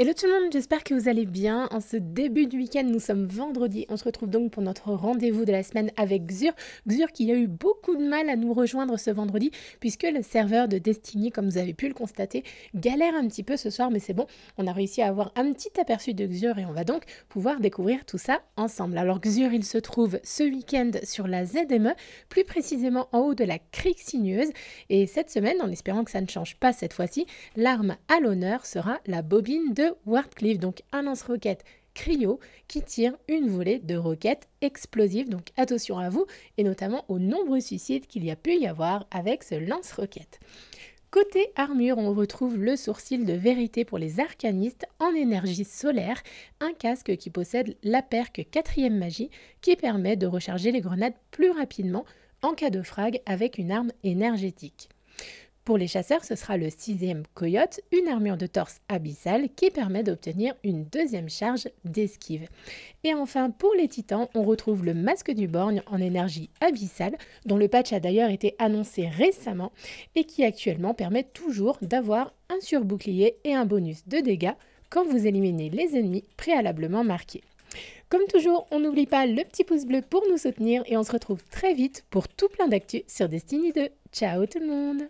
Hello tout le monde, j'espère que vous allez bien. En ce début de week-end, nous sommes vendredi. On se retrouve donc pour notre rendez-vous de la semaine avec Xur. Xur qui a eu beaucoup de mal à nous rejoindre ce vendredi, puisque le serveur de Destiny, comme vous avez pu le constater, galère un petit peu ce soir, mais c'est bon. On a réussi à avoir un petit aperçu de Xur et on va donc pouvoir découvrir tout ça ensemble. Alors Xur, il se trouve ce week-end sur la ZME, plus précisément en haut de la crique sinueuse. Et cette semaine, en espérant que ça ne change pas cette fois-ci, l'arme à l'honneur sera la bobine de Wardcliffe, donc un lance-roquette cryo qui tire une volée de roquettes explosives. Donc attention à vous et notamment aux nombreux suicides qu'il y a pu y avoir avec ce lance-roquette. Côté armure, on retrouve le sourcil de vérité pour les arcanistes en énergie solaire, un casque qui possède la perque quatrième magie qui permet de recharger les grenades plus rapidement en cas de frag avec une arme énergétique. Pour les chasseurs, ce sera le sixième coyote, une armure de torse abyssale qui permet d'obtenir une deuxième charge d'esquive. Et enfin, pour les titans, on retrouve le masque du borgne en énergie abyssale, dont le patch a d'ailleurs été annoncé récemment et qui actuellement permet toujours d'avoir un surbouclier et un bonus de dégâts quand vous éliminez les ennemis préalablement marqués. Comme toujours, on n'oublie pas le petit pouce bleu pour nous soutenir et on se retrouve très vite pour tout plein d'actu sur Destiny 2. Ciao tout le monde